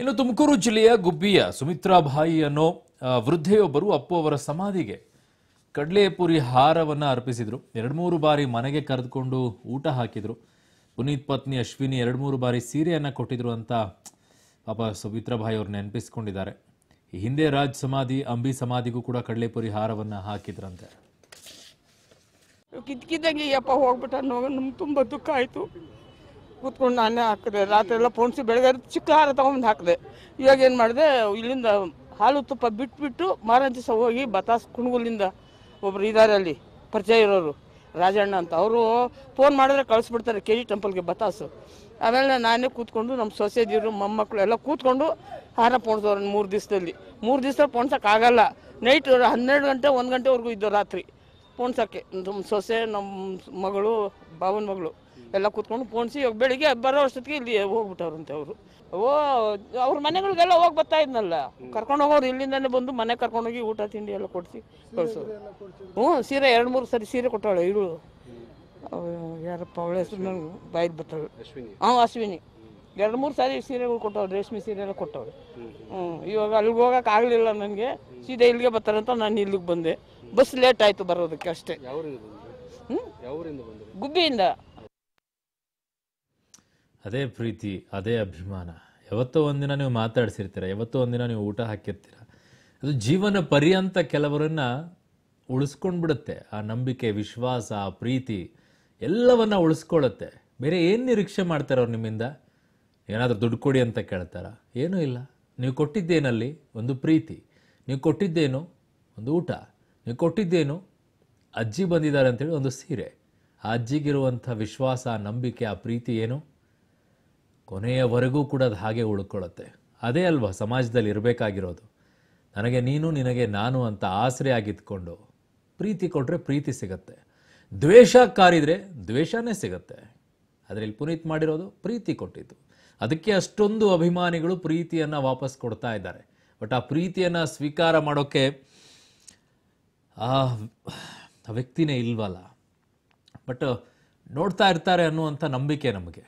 ಇನ್ನು ತುಮಕೂರು ಜಿಲ್ಲೆಯ ಗುಬ್ಬಿಯ ಸುಮಿತ್ರಾಬಾಯಿ ಅನ್ನೋ ವೃದ್ಧೆಯೊಬ್ಬರು ಅಪ್ಪು ಅವರ ಸಮಾಧಿಗೆ ಕಡಲೆಪುರಿ ಹಾರವನ್ನು ಅರ್ಪಿಸಿದರು ಎರಡು ಮೂರು ಬಾರಿ ಮನೆಗೆ ಕರೆದುಕೊಂಡು ಊಟ ಹಾಕಿದ್ರು ಪುನೀತ್ ಪತ್ನಿ ಅಶ್ವಿನಿ ಎರಡು ಮೂರು ಬಾರಿ ಸೀರೆಯನ್ನು ಕೊಟ್ಟಿದ್ರು ಅಂತ ಪಾಪ ಸುಮಿತ್ರಾಬಾಯಿ ಅವರು ನೆನಪಿಸಿಕೊಂಡಿದ್ದಾರೆ ಈ ಹಿಂದೆ ರಾಜ್ ಸಮಾಧಿ ಅಂಬಿ ಸಮಾಧಿಗೂ ಕೂಡ ಕಡಲೆಪುರಿ ಹಾರವನ್ನು ಹಾಕಿದ್ರಂತೆ ಕಿತ್ಕಿದಂಗೆ ಅಪ್ಪ ಹೋಗ್ಬಿಟ್ಟ ನಮ್ಗೆ ತುಂಬಾ ದುಃಖ ಆಯಿತು ಕೂತ್ಕೊಂಡು ನಾನೇ ಹಾಕಿದೆ ರಾತ್ರಿ ಎಲ್ಲ ಪೋಣಿಸಿ ಬೆಳಗ್ಗೆ ಚಿಕ್ಕ ಹಾರ ತೊಗೊಂಬಂದು ಹಾಕಿದೆ ಇವಾಗ ಏನು ಮಾಡಿದೆ ಇಲ್ಲಿಂದ ಹಾಲು ತುಪ್ಪ ಬಿಟ್ಬಿಟ್ಟು ಮಾರನೇ ದಿವಸ ಹೋಗಿ ಬತಾಸ್ ಕುಣಗುಲಿಂದ ಒಬ್ರು ಇದ್ದಾರೆ ಅಲ್ಲಿ ಪರಿಚಯ ಇರೋರು ರಾಜಣ್ಣ ಅಂತ ಅವರು ಫೋನ್ ಮಾಡಿದ್ರೆ ಕಳಿಸ್ಬಿಡ್ತಾರೆ ಕೆ ಜಿ ಟೆಂಪಲ್ಗೆ ಬತಾಸು ಆಮೇಲೆ ನಾನೇ ಕೂತ್ಕೊಂಡು ನಮ್ಮ ಸೊಸೆದಿರು ಮೊಮ್ಮಕ್ಕಳು ಎಲ್ಲ ಕೂತ್ಕೊಂಡು ಹಾರ ಪೋಣಿಸೋರು ಮೂರು ದಿವಸದಲ್ಲಿ ಮೂರು ದಿವಸ ಆಗೋಲ್ಲ ನೈಟ್ ಹನ್ನೆರಡು ಗಂಟೆ ಒಂದು ಗಂಟೆವರೆಗೂ ಇದ್ದೋ ರಾತ್ರಿ ಪೋಣ್ಸೋಕ್ಕೆ ನಮ್ಮ ಸೊಸೆ ನಮ್ಮ ಮಗಳು ಬಾಬನ ಮಗಳು ಎಲ್ಲ ಕೂತ್ಕೊಂಡು ಪೋಣಿಸಿ ಇವಾಗ ಬೆಳಿಗ್ಗೆ ಬರೋ ಅಷ್ಟೊತ್ತಿಗೆ ಇಲ್ಲಿ ಹೋಗ್ಬಿಟ್ಟವ್ರಂತೆ ಅವರು ಓ ಅವ್ರ ಮನೆಗಳಿಗೆಲ್ಲ ಹೋಗಿ ಬರ್ತಾ ಇದ್ನಲ್ಲ ಕರ್ಕೊಂಡು ಹೋಗೋರು ಇಲ್ಲಿಂದಾನೆ ಬಂದು ಮನೆ ಕರ್ಕೊಂಡೋಗಿ ಊಟ ತಿಂಡಿ ಎಲ್ಲ ಕೊಡಿಸಿ ಕಳಿಸೋರು ಹ್ಞೂ ಸೀರೆ ಎರಡು ಮೂರು ಸರಿ ಸೀರೆ ಕೊಟ್ಟಾಳೆ ಇಳು ಯಾರಪ್ಪ ಅವಳ ಹೆಸರು ನನಗೆ ಬಾಯ್ದು ಬರ್ತಾಳೆ ಹಾಂ ಅಶ್ವಿನಿ ಎರಡು ಮೂರು ಸಾರಿ ಸೀರೆಗಳು ಕೊಟ್ಟವ್ರು ರೇಷ್ಮೆ ಸೀರೆ ಎಲ್ಲ ಕೊಟ್ಟವ್ರು ಹ್ಞೂ ಇವಾಗ ಅಲ್ಲಿಗೆ ಹೋಗೋಕೆ ಆಗಲಿಲ್ಲ ನನಗೆ ಸೀದಾ ಇಲ್ಲಿಗೆ ಬರ್ತಾರಂತ ನಾನು ಇಲ್ಲಿಗೆ ಬಂದೆ ಬಸ್ ಲೇಟ್ ಆಯಿತು ಬರೋದಕ್ಕೆ ಅಷ್ಟೇ ಹ್ಞೂ ಗುಬ್ಬಿಯಿಂದ ಅದೇ ಪ್ರೀತಿ ಅದೇ ಅಭಿಮಾನ ಯಾವತ್ತೋ ಒಂದಿನ ನೀವು ಮಾತಾಡ್ಸಿರ್ತೀರ ಯಾವತ್ತೋ ಒಂದಿನ ನೀವು ಊಟ ಹಾಕಿರ್ತೀರ ಅದು ಜೀವನ ಪರ್ಯಂತ ಕೆಲವರನ್ನು ಉಳಿಸ್ಕೊಂಡು ಬಿಡುತ್ತೆ ಆ ನಂಬಿಕೆ ವಿಶ್ವಾಸ ಆ ಪ್ರೀತಿ ಎಲ್ಲವನ್ನು ಉಳಿಸ್ಕೊಳ್ಳುತ್ತೆ ಬೇರೆ ಏನು ನಿರೀಕ್ಷೆ ಮಾಡ್ತಾರೆ ಅವ್ರು ನಿಮ್ಮಿಂದ ಏನಾದರೂ ದುಡ್ಡು ಕೊಡಿ ಅಂತ ಕೇಳ್ತಾರ ಏನೂ ಇಲ್ಲ ನೀವು ಕೊಟ್ಟಿದ್ದೇನಲ್ಲಿ ಒಂದು ಪ್ರೀತಿ ನೀವು ಕೊಟ್ಟಿದ್ದೇನು ಒಂದು ಊಟ ನೀವು ಕೊಟ್ಟಿದ್ದೇನು ಅಜ್ಜಿ ಬಂದಿದ್ದಾರೆ ಅಂತೇಳಿ ಒಂದು ಸೀರೆ ಆ ಅಜ್ಜಿಗಿರುವಂಥ ವಿಶ್ವಾಸ ನಂಬಿಕೆ ಆ ಪ್ರೀತಿ ಏನು ಕೊನೆಯವರೆಗೂ ಕೂಡ ಅದು ಹಾಗೆ ಉಳ್ಕೊಳ್ಳುತ್ತೆ ಅದೇ ಅಲ್ವಾ ಸಮಾಜದಲ್ಲಿ ಇರಬೇಕಾಗಿರೋದು ನನಗೆ ನೀನು ನಿನಗೆ ನಾನು ಅಂತ ಆಸರೆ ಆಗಿದ್ಕೊಂಡು ಪ್ರೀತಿ ಕೊಟ್ಟರೆ ಪ್ರೀತಿ ಸಿಗತ್ತೆ ದ್ವೇಷ ಕಾರಿದರೆ ದ್ವೇಷನೇ ಸಿಗತ್ತೆ ಅದರಲ್ಲಿ ಪುನೀತ್ ಮಾಡಿರೋದು ಪ್ರೀತಿ ಕೊಟ್ಟಿದ್ದು ಅದಕ್ಕೆ ಅಷ್ಟೊಂದು ಅಭಿಮಾನಿಗಳು ಪ್ರೀತಿಯನ್ನು ವಾಪಸ್ ಕೊಡ್ತಾ ಇದ್ದಾರೆ ಬಟ್ ಆ ಪ್ರೀತಿಯನ್ನು ಸ್ವೀಕಾರ ಮಾಡೋಕ್ಕೆ ಆ ವ್ಯಕ್ತಿನೇ ಇಲ್ವಲ್ಲ ಬಟ್ ನೋಡ್ತಾ ಇರ್ತಾರೆ ಅನ್ನುವಂಥ ನಂಬಿಕೆ ನಮಗೆ